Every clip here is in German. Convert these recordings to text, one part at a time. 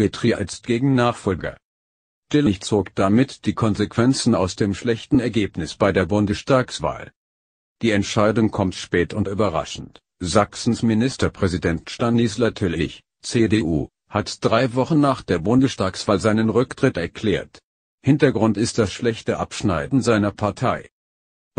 Petri als Gegennachfolger. Tillich zog damit die Konsequenzen aus dem schlechten Ergebnis bei der Bundestagswahl. Die Entscheidung kommt spät und überraschend. Sachsens Ministerpräsident Stanislaw Tillich, CDU, hat drei Wochen nach der Bundestagswahl seinen Rücktritt erklärt. Hintergrund ist das schlechte Abschneiden seiner Partei.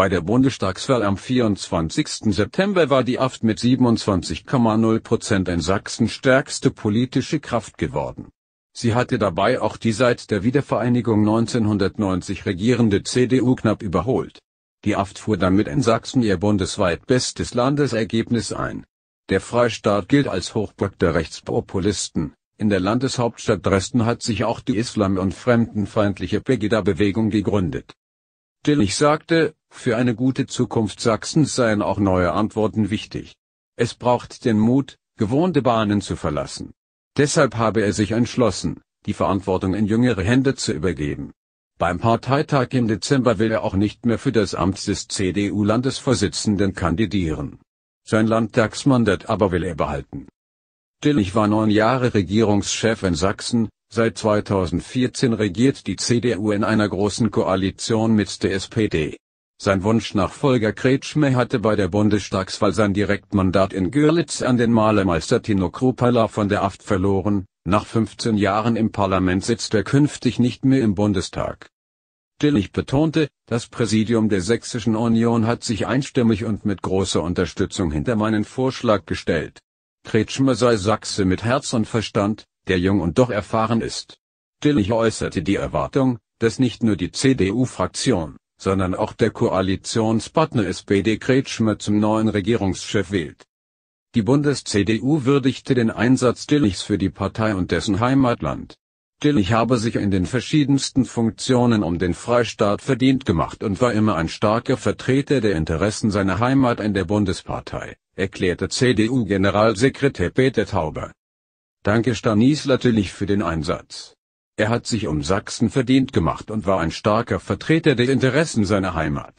Bei der Bundestagswahl am 24. September war die AFT mit 27,0 Prozent in Sachsen stärkste politische Kraft geworden. Sie hatte dabei auch die seit der Wiedervereinigung 1990 regierende CDU knapp überholt. Die AFT fuhr damit in Sachsen ihr bundesweit bestes Landesergebnis ein. Der Freistaat gilt als Hochburg der Rechtspopulisten. In der Landeshauptstadt Dresden hat sich auch die islam- und fremdenfeindliche Pegida-Bewegung gegründet Dillich sagte, für eine gute Zukunft Sachsens seien auch neue Antworten wichtig. Es braucht den Mut, gewohnte Bahnen zu verlassen. Deshalb habe er sich entschlossen, die Verantwortung in jüngere Hände zu übergeben. Beim Parteitag im Dezember will er auch nicht mehr für das Amt des CDU-Landesvorsitzenden kandidieren. Sein Landtagsmandat aber will er behalten. Dillich war neun Jahre Regierungschef in Sachsen, Seit 2014 regiert die CDU in einer großen Koalition mit der SPD. Sein Wunschnachfolger Kretschmer hatte bei der Bundestagswahl sein Direktmandat in Görlitz an den Malermeister Tino Kruppala von der Aft verloren, nach 15 Jahren im Parlament sitzt er künftig nicht mehr im Bundestag. Dillich betonte, das Präsidium der Sächsischen Union hat sich einstimmig und mit großer Unterstützung hinter meinen Vorschlag gestellt. Kretschmer sei Sachse mit Herz und Verstand, der jung und doch erfahren ist. Dillich äußerte die Erwartung, dass nicht nur die CDU-Fraktion, sondern auch der Koalitionspartner SPD Kretschmer zum neuen Regierungschef wählt. Die Bundes-CDU würdigte den Einsatz Dillichs für die Partei und dessen Heimatland. Dillich habe sich in den verschiedensten Funktionen um den Freistaat verdient gemacht und war immer ein starker Vertreter der Interessen seiner Heimat in der Bundespartei, erklärte CDU-Generalsekretär Peter Tauber. Danke Stanisla Tillich für den Einsatz. Er hat sich um Sachsen verdient gemacht und war ein starker Vertreter der Interessen seiner Heimat.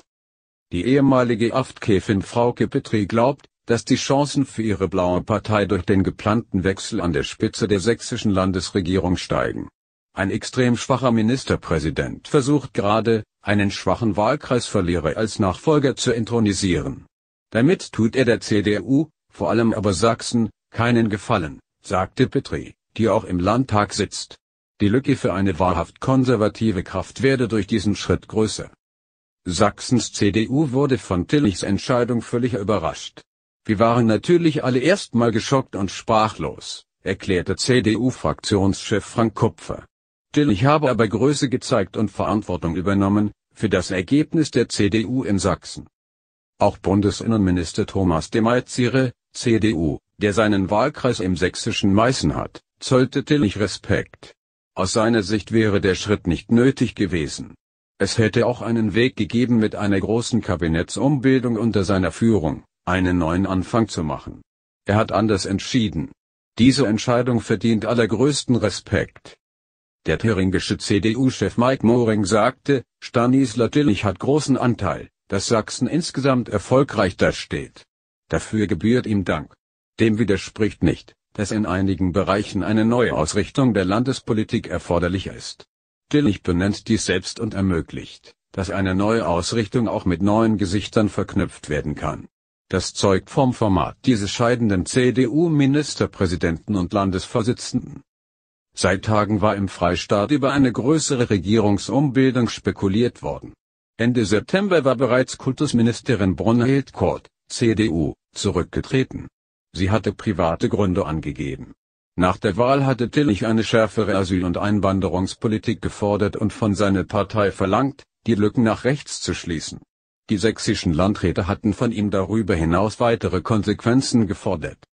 Die ehemalige Aftkäfin Frauke Petri glaubt, dass die Chancen für ihre blaue Partei durch den geplanten Wechsel an der Spitze der sächsischen Landesregierung steigen. Ein extrem schwacher Ministerpräsident versucht gerade, einen schwachen Wahlkreisverlierer als Nachfolger zu intronisieren. Damit tut er der CDU, vor allem aber Sachsen, keinen Gefallen sagte Petri, die auch im Landtag sitzt. Die Lücke für eine wahrhaft konservative Kraft werde durch diesen Schritt größer. Sachsens CDU wurde von Tillichs Entscheidung völlig überrascht. Wir waren natürlich alle erstmal geschockt und sprachlos, erklärte CDU-Fraktionschef Frank Kupfer. Tillich habe aber Größe gezeigt und Verantwortung übernommen, für das Ergebnis der CDU in Sachsen. Auch Bundesinnenminister Thomas de Maizire, CDU, der seinen Wahlkreis im sächsischen Meißen hat, zollte Tillich Respekt. Aus seiner Sicht wäre der Schritt nicht nötig gewesen. Es hätte auch einen Weg gegeben mit einer großen Kabinettsumbildung unter seiner Führung, einen neuen Anfang zu machen. Er hat anders entschieden. Diese Entscheidung verdient allergrößten Respekt. Der thüringische CDU-Chef Mike Moring sagte, Stanisla Tillich hat großen Anteil, dass Sachsen insgesamt erfolgreich dasteht. Dafür gebührt ihm Dank. Dem widerspricht nicht, dass in einigen Bereichen eine Neuausrichtung der Landespolitik erforderlich ist. Dillich benennt dies selbst und ermöglicht, dass eine Neuausrichtung auch mit neuen Gesichtern verknüpft werden kann. Das zeugt vom Format dieses scheidenden CDU-Ministerpräsidenten und Landesvorsitzenden. Seit Tagen war im Freistaat über eine größere Regierungsumbildung spekuliert worden. Ende September war bereits Kultusministerin Brunhild Kort, CDU, zurückgetreten Sie hatte private Gründe angegeben. Nach der Wahl hatte Tillich eine schärfere Asyl- und Einwanderungspolitik gefordert und von seiner Partei verlangt, die Lücken nach rechts zu schließen. Die sächsischen Landräte hatten von ihm darüber hinaus weitere Konsequenzen gefordert